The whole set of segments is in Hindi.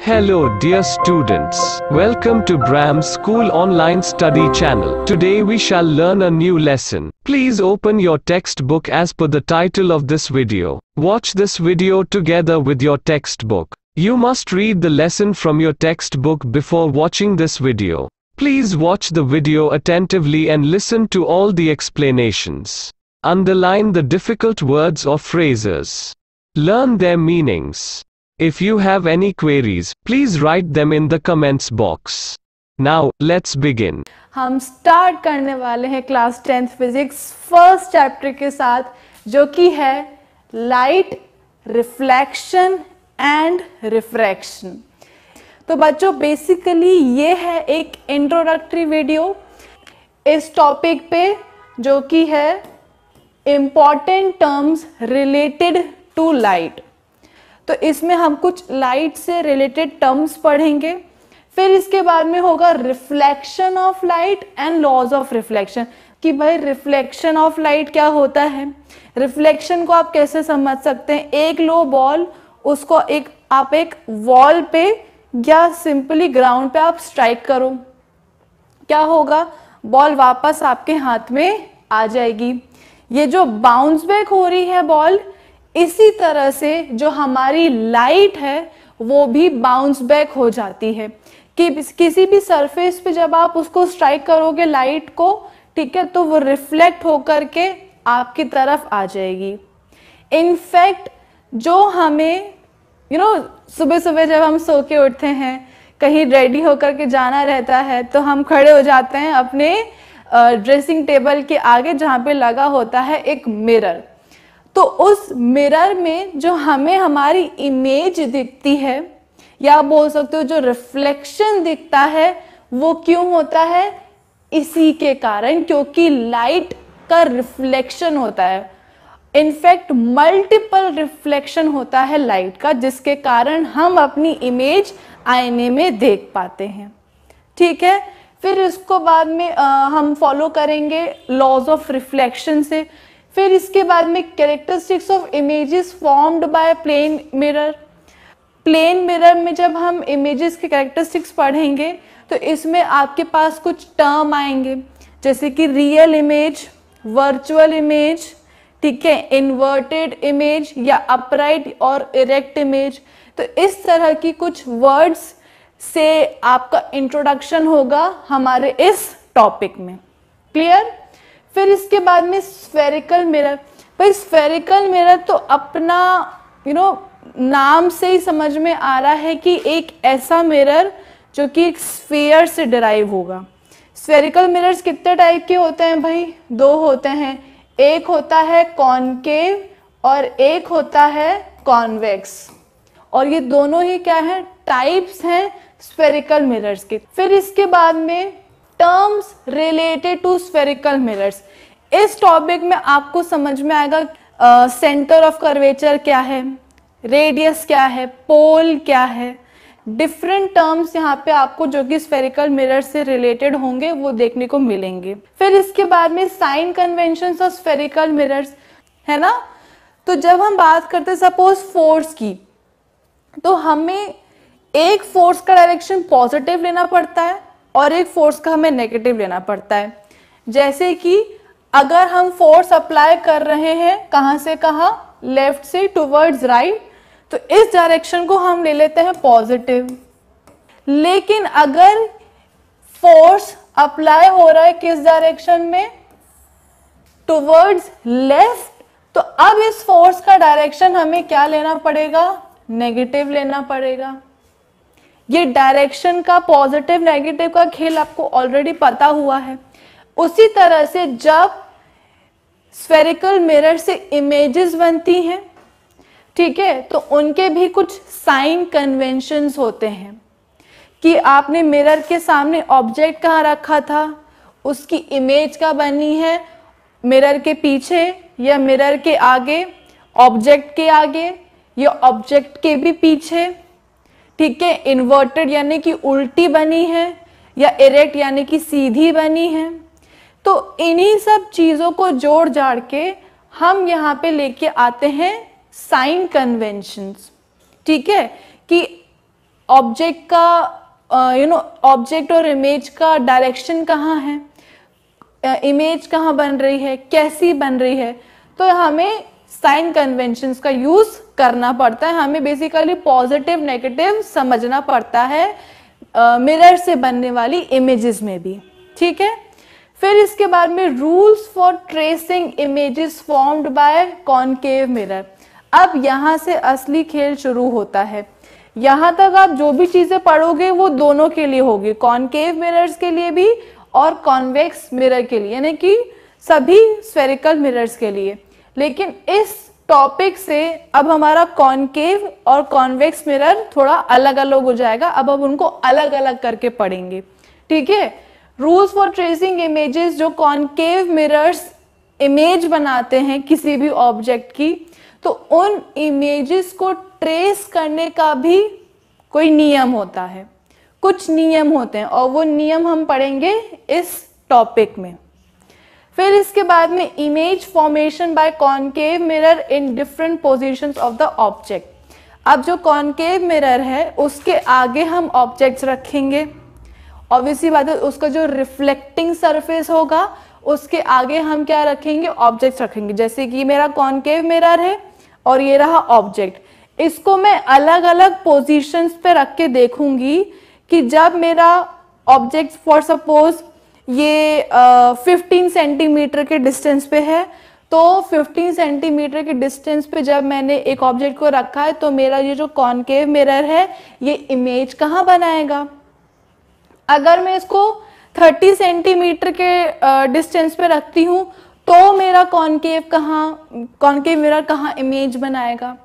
Hello dear students, welcome to Bram School Online Study Channel. Today we shall learn a new lesson. Please open your textbook as per the title of this video. Watch this video together with your textbook. You must read the lesson from your textbook before watching this video. Please watch the video attentively and listen to all the explanations. Underline the difficult words or phrases. Learn their meanings. If you have any queries, please write them in the comments box. Now, let's begin. हम स्टार्ट करने वाले हैं class tenth physics first chapter के साथ जो कि है लाइट रिफ्लेक्शन एंड रिफ्रैक्शन तो बच्चों बेसिकली ये है एक इंट्रोडक्टरी वीडियो इस टॉपिक पे जो कि है important terms related to light तो इसमें हम कुछ लाइट से रिलेटेड टर्म्स पढ़ेंगे फिर इसके बाद में होगा reflection of light and laws of reflection कि भाई रिफ्लेक्शन ऑफ लाइट क्या होता है रिफ्लेक्शन को आप कैसे समझ सकते हैं एक लो बॉल उसको एक आप एक वॉल पे या सिंपली ग्राउंड पे आप स्ट्राइक करो क्या होगा बॉल वापस आपके हाथ में आ जाएगी ये जो बाउंस बैक हो रही है बॉल इसी तरह से जो हमारी लाइट है वो भी बाउंस बैक हो जाती है कि किसी भी सरफेस पे जब आप उसको स्ट्राइक करोगे लाइट को ठीक है तो वो रिफ्लेक्ट होकर के आपकी तरफ आ जाएगी इनफैक्ट जो हमें यू नो सुबह सुबह जब हम सो के उठते हैं कहीं रेडी होकर के जाना रहता है तो हम खड़े हो जाते हैं अपने ड्रेसिंग टेबल के आगे जहाँ पे लगा होता है एक मिरर तो उस मिरर में जो हमें हमारी इमेज दिखती है या बोल सकते हो जो रिफ्लेक्शन दिखता है वो क्यों होता है इसी के कारण क्योंकि लाइट का रिफ्लेक्शन होता है इनफैक्ट मल्टीपल रिफ्लेक्शन होता है लाइट का जिसके कारण हम अपनी इमेज आईने में देख पाते हैं ठीक है फिर इसको बाद में आ, हम फॉलो करेंगे लॉज ऑफ रिफ्लेक्शन से फिर इसके बाद में characteristics of images formed by plane mirror plane mirror में जब हम इमेजेस के कैरेक्टरिस्टिक्स पढ़ेंगे तो इसमें आपके पास कुछ टर्म आएंगे जैसे कि रियल इमेज वर्चुअल इमेज ठीक है इन्वर्टेड इमेज या अपराइट और इरेक्ट इमेज तो इस तरह की कुछ वर्ड्स से आपका इंट्रोडक्शन होगा हमारे इस टॉपिक में क्लियर फिर इसके बाद में स्फेरिकल मिरर भाई स्फेरिकल मिरर तो अपना यू you नो know, नाम से ही समझ में आ रहा है कि एक ऐसा मिरर जो कि एक स्फेयर से डराइव होगा स्फेरिकल मिरर्स कितने टाइप के होते हैं भाई दो होते हैं एक होता है कॉनकेव और एक होता है कॉन्वेक्स और ये दोनों ही क्या है टाइप्स हैं स्फेरिकल मिरर्स के फिर इसके बाद में terms related to spherical mirrors इस टॉपिक में आपको समझ में आएगा सेंटर ऑफ कर्वेचर क्या है रेडियस क्या है पोल क्या है डिफरेंट टर्म्स यहाँ पे आपको जो कि स्फेरिकल मिरर से रिलेटेड होंगे वो देखने को मिलेंगे फिर इसके बाद में sign convention of spherical mirrors है ना तो जब हम बात करते सपोज फोर्स की तो हमें एक फोर्स का डायरेक्शन पॉजिटिव लेना पड़ता है और एक फोर्स का हमें नेगेटिव लेना पड़ता है जैसे कि अगर हम फोर्स अप्लाई कर रहे हैं कहाँ से कहाँ लेफ्ट से टूवर्ड्स राइट तो इस डायरेक्शन को हम ले लेते हैं पॉजिटिव लेकिन अगर फोर्स अप्लाई हो रहा है किस डायरेक्शन में टूवर्ड्स लेफ्ट तो अब इस फोर्स का डायरेक्शन हमें क्या लेना पड़ेगा नेगेटिव लेना पड़ेगा ये डायरेक्शन का पॉजिटिव नेगेटिव का खेल आपको ऑलरेडी पता हुआ है उसी तरह से जब स्फेरिकल मिरर से इमेजेस बनती हैं ठीक है तो उनके भी कुछ साइन कन्वेंशन होते हैं कि आपने मिरर के सामने ऑब्जेक्ट कहाँ रखा था उसकी इमेज का बनी है मिरर के पीछे या मिरर के आगे ऑब्जेक्ट के आगे या ऑब्जेक्ट के भी पीछे ठीक है इन्वर्टेड यानी कि उल्टी बनी है या इरेक्ट यानी कि सीधी बनी है तो इन्हीं सब चीज़ों को जोड़ जाड़ के हम यहाँ पे लेके आते हैं साइन कन्वेंशंस ठीक है कि ऑब्जेक्ट का यू नो ऑब्जेक्ट और इमेज का डायरेक्शन कहाँ है इमेज कहाँ बन रही है कैसी बन रही है तो हमें साइन कन्वेंशंस का यूज़ करना पड़ता है हमें बेसिकली पॉजिटिव नेगेटिव समझना पड़ता है मिरर uh, से बनने वाली इमेजेस में भी ठीक है फिर इसके बाद में rules for tracing images formed by concave mirror अब यहाँ से असली खेल शुरू होता है यहाँ तक आप जो भी चीज़ें पढ़ोगे वो दोनों के लिए होगी कॉनकेव मिरर्स के लिए भी और कॉन्वेक्स मिरर के लिए यानी कि सभी स्फेरिकल मिरर्स के लिए लेकिन इस टॉपिक से अब हमारा कॉन्केव और कॉन्वेक्स मिरर थोड़ा अलग अलग हो जाएगा अब हम उनको अलग अलग करके पढ़ेंगे ठीक है रूल्स फॉर ट्रेसिंग इमेजेस जो कॉन्केव मिरर्स इमेज बनाते हैं किसी भी ऑब्जेक्ट की तो उन इमेजेस को ट्रेस करने का भी कोई नियम होता है कुछ नियम होते हैं और वो नियम हम पढ़ेंगे इस टॉपिक में फिर इसके बाद में image formation by concave mirror in different position of the object अब जो कॉनकेव मिरर है उसके आगे हम ऑब्जेक्ट्स रखेंगे ऑब्वियसली बात है उसका जो रिफ्लेक्टिंग सरफेस होगा उसके आगे हम क्या रखेंगे ऑब्जेक्ट्स रखेंगे जैसे कि मेरा कॉनकेव मिरर है और ये रहा ऑब्जेक्ट इसको मैं अलग अलग पोजिशंस पे रख के देखूंगी कि जब मेरा ऑब्जेक्ट फॉर सपोज ये फिफ्टीन सेंटीमीटर के डिस्टेंस पे है तो 15 सेंटीमीटर के डिस्टेंस पे जब मैंने एक ऑब्जेक्ट को रखा है तो मेरा ये जो कॉनकेव मिरर है ये इमेज कहाँ बनाएगा अगर मैं इसको 30 सेंटीमीटर के डिस्टेंस पे रखती हूँ तो मेरा कॉनकेव कहाँ कॉनकेव मिरर कहाँ इमेज बनाएगा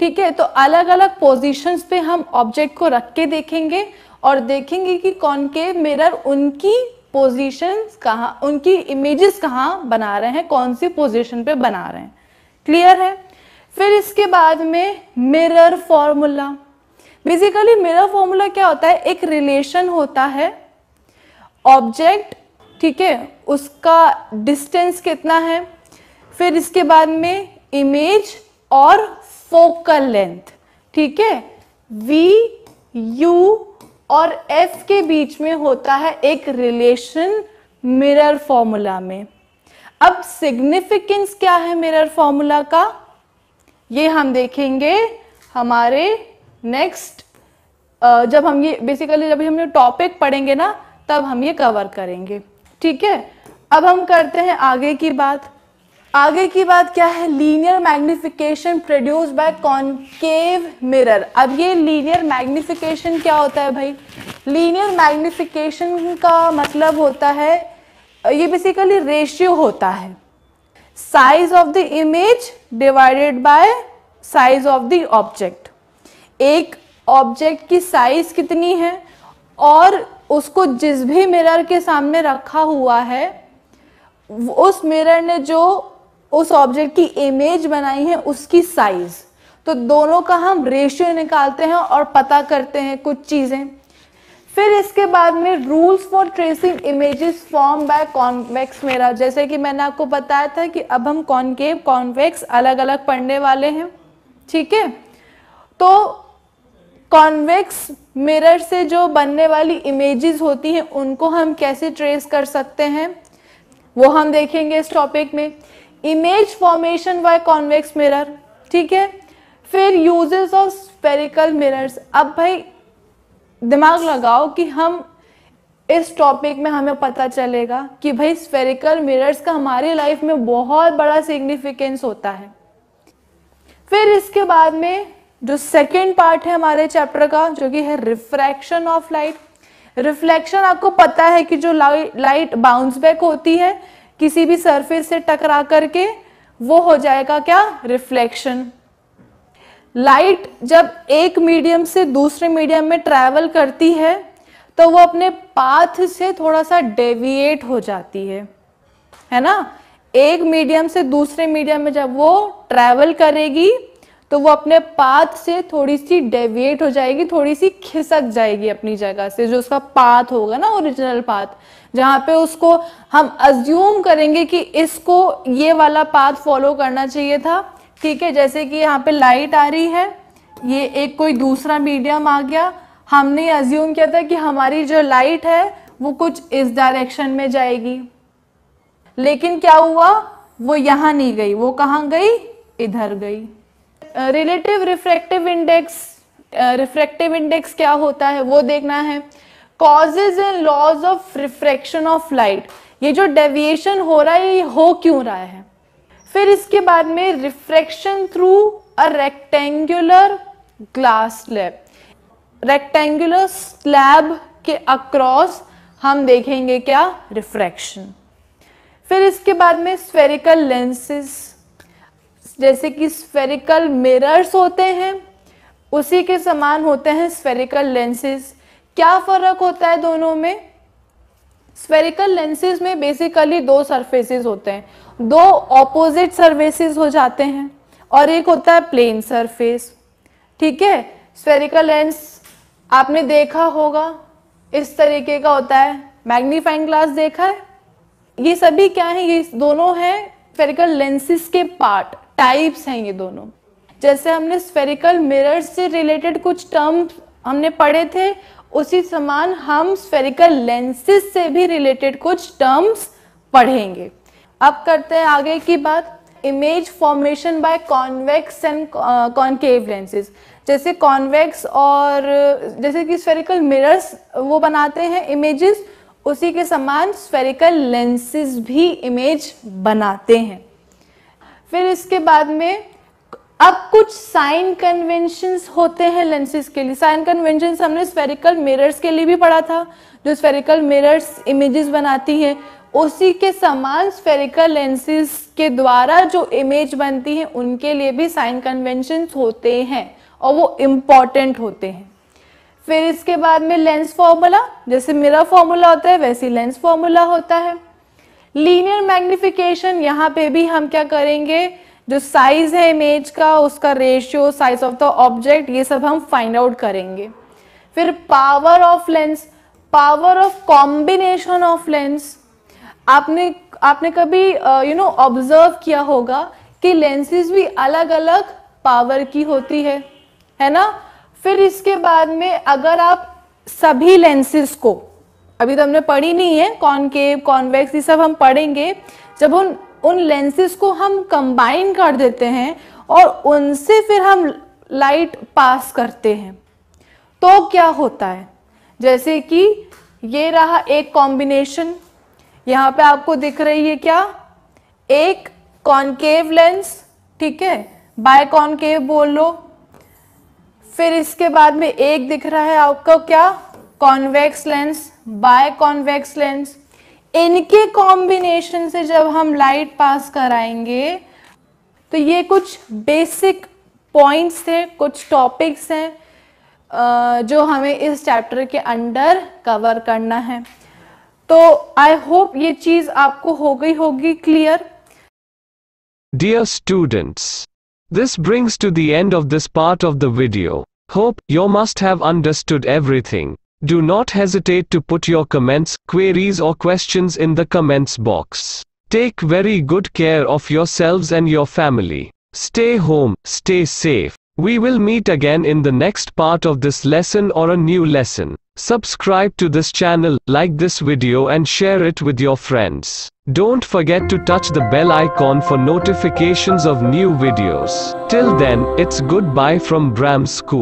ठीक है तो अलग अलग पोजीशंस पे हम ऑब्जेक्ट को रख के देखेंगे और देखेंगे कि कॉनकेव मिरर उनकी पोजीशंस कहाँ उनकी इमेजेस कहाँ बना रहे हैं कौन सी पोजीशन पे बना रहे हैं क्लियर है फिर इसके बाद में mirror formula basically mirror formula क्या होता है एक रिलेशन होता है ऑब्जेक्ट ठीक है उसका डिस्टेंस कितना है फिर इसके बाद में इमेज और फोकल लेंथ ठीक है वी यू और एफ के बीच में होता है एक रिलेशन मिरर फॉर्मूला में अब सिग्निफिकेंस क्या है मिरर फॉर्मूला का ये हम देखेंगे हमारे नेक्स्ट जब हम ये बेसिकली जब हम ये टॉपिक पढ़ेंगे ना तब हम ये कवर करेंगे ठीक है अब हम करते हैं आगे की बात आगे की बात क्या है linear magnification produce by concave mirror अब ये लीनियर मैग्निफिकेशन क्या होता है भाई लीनियर मैग्निफिकेशन का मतलब होता है ये बेसिकली रेशियो होता है size of the image divided by size of the object एक ऑब्जेक्ट की साइज कितनी है और उसको जिस भी मिरर के सामने रखा हुआ है उस मिरर ने जो उस ऑब्जेक्ट की इमेज बनाई है उसकी साइज तो दोनों का हम रेशियो निकालते हैं और पता करते हैं कुछ चीज़ें फिर इसके बाद में rules for tracing images form by convex मेरा जैसे कि मैंने आपको बताया था कि अब हम कॉन्केव कॉन्वेक्स अलग अलग पढ़ने वाले हैं ठीक है तो कॉन्वेक्स मिरर से जो बनने वाली इमेजेस होती हैं उनको हम कैसे ट्रेस कर सकते हैं वो हम देखेंगे इस टॉपिक में image formation by convex mirror ठीक है फिर यूजेस ऑफ स्पेरिकल मिरर्स अब भाई दिमाग लगाओ कि हम इस टॉपिक में हमें पता चलेगा कि भाई स्पेरिकल मिरर्स का हमारी लाइफ में बहुत बड़ा सिग्निफिकेंस होता है फिर इसके बाद में जो सेकेंड पार्ट है हमारे चैप्टर का जो कि है रिफ्रैक्शन ऑफ लाइट रिफ्लेक्शन आपको पता है कि जो लाइट बाउंस बैक होती है किसी भी सरफेस से टकरा करके वो हो जाएगा क्या रिफ्लेक्शन लाइट जब एक मीडियम से दूसरे मीडियम में ट्रैवल करती है तो वो अपने पाथ से थोड़ा सा डेविएट हो जाती है है ना एक मीडियम से दूसरे मीडियम में जब वो ट्रैवल करेगी तो वो अपने पाथ से थोड़ी सी डेविएट हो जाएगी थोड़ी सी खिसक जाएगी अपनी जगह से जो उसका पाथ होगा ना ओरिजिनल पाथ जहाँ पे उसको हम अज्यूम करेंगे कि इसको ये वाला पाथ फॉलो करना चाहिए था ठीक है जैसे कि यहाँ पे लाइट आ रही है ये एक कोई दूसरा मीडियम आ गया हमने अज्यूम किया था कि हमारी जो लाइट है वो कुछ इस डायरेक्शन में जाएगी लेकिन क्या हुआ वो यहाँ नहीं गई वो कहाँ गई इधर गई relative refractive index refractive index क्या होता है वो देखना है causes and laws of refraction of light ये जो डेविएशन हो रहा है ये हो क्यों रहा है फिर इसके बाद में refraction through a rectangular glass slab rectangular slab के अक्रॉस हम देखेंगे क्या रिफ्रैक्शन फिर इसके बाद में स्फेरिकल लेंसेज जैसे कि स्फेरिकल मिरर्स होते हैं उसी के समान होते हैं स्फेरिकल लेंसेज क्या फ़र्क होता है दोनों में स्फेरिकल लेंसेज में बेसिकली दो सरफेसेस होते हैं दो ऑपोजिट सरफेसेस हो जाते हैं और एक होता है प्लेन सरफेस ठीक है स्फेरिकल लेंस आपने देखा होगा इस तरीके का होता है मैग्नीफाइंग ग्लास देखा है ये सभी क्या है ये दोनों हैं स्फेरिकल लेंसेज के पार्ट टाइप्स हैं ये दोनों जैसे हमने स्फेरिकल मिरर्स से रिलेटेड कुछ टर्म हमने पढ़े थे उसी समान हम स्फेरिकल लेंसेज से भी रिलेटेड कुछ टर्म्स पढ़ेंगे अब करते हैं आगे की बात image formation by convex and concave lenses जैसे कॉन्वेक्स और जैसे कि स्फेरिकल मिरर्स वो बनाते हैं इमेजेस उसी के समान स्फेरिकल लेंसेज भी इमेज बनाते हैं फिर इसके बाद में अब कुछ साइन कन्वेंशंस होते हैं लेंसेज के लिए साइन कन्वेंशन हमने स्फेरिकल मिरर्स के लिए भी पढ़ा था जो स्फेरिकल मिरर्स इमेजेस बनाती है उसी के समान स्फेरिकल लेंसेज के द्वारा जो इमेज बनती है उनके लिए भी साइन कन्वेंशन होते हैं और वो इम्पॉर्टेंट होते हैं फिर इसके बाद में लेंस फॉर्मूला जैसे मिरर फॉर्मूला होता है वैसे लेंस फॉर्मूला होता है लीनियर मैग्निफिकेशन यहाँ पे भी हम क्या करेंगे जो साइज है इमेज का उसका ratio size of the object ये सब हम फाइंड आउट करेंगे फिर power of lens power of combination of lens आपने आपने कभी यू नो ऑब्जर्व किया होगा कि लेंसेज भी अलग अलग पावर की होती है है ना फिर इसके बाद में अगर आप सभी लेंसेज को अभी तो हमने पढ़ी नहीं है कॉनकेव कॉन्वेक्स ये सब हम पढ़ेंगे जब उन उन लेंसेज को हम कंबाइन कर देते हैं और उनसे फिर हम लाइट पास करते हैं तो क्या होता है जैसे कि ये रहा एक कॉम्बिनेशन यहाँ पे आपको दिख रही है क्या एक कॉन्केव लेंस ठीक है बाय कॉन्केव बोल लो फिर इसके बाद में एक दिख रहा है आपका क्या convex lens by convex lens इनके कॉम्बिनेशन से जब हम लाइट पास कराएंगे तो ये कुछ बेसिक पॉइंट्स थे कुछ टॉपिक्स हैं जो हमें इस चैप्टर के अंडर कवर करना है तो आई होप ये चीज़ आपको हो गई होगी clear dear students this brings to the end of this part of the video hope you must have understood everything Do not hesitate to put your comments, queries or questions in the comments box. Take very good care of yourselves and your family. Stay home, stay safe. We will meet again in the next part of this lesson or a new lesson. Subscribe to this channel, like this video and share it with your friends. Don't forget to touch the bell icon for notifications of new videos. Till then, it's goodbye from Bram School.